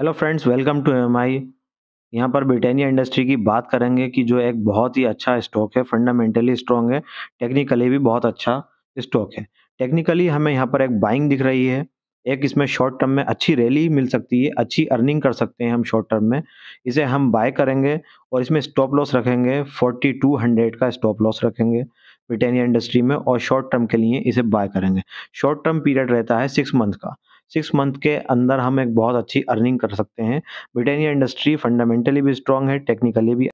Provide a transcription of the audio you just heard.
hello friends welcome to M I यहाँ पर Britannia industry की बात करेंगे कि जो एक बहुत ही अच्छा स्टॉक है फंडामेंटली स्ट्रॉन्ग है टेक्निकली भी बहुत अच्छा स्टॉक है टेक्निकली हमें यहाँ पर एक बाइंग दिख रही है एक इसमें शॉर्ट टर्म में अच्छी रैली मिल सकती है अच्छी अर्निंग कर सकते हैं हम शॉर्ट टर्म में इसे हम बाय करेंगे और इसमें स्टॉप लॉस रखेंगे फोर्टी टू हंड्रेड का स्टॉप लॉस रखेंगे ब्रिटानिया इंडस्ट्री में और शॉर्ट टर्म के लिए इसे बाय करेंगे शॉर्ट टर्म पीरियड रहता है सिक्स मंथ का सिक्स मंथ के अंदर हम एक बहुत अच्छी अर्निंग कर सकते हैं ब्रिटानिया इंडस्ट्री फंडामेंटली भी स्ट्रांग है टेक्निकली भी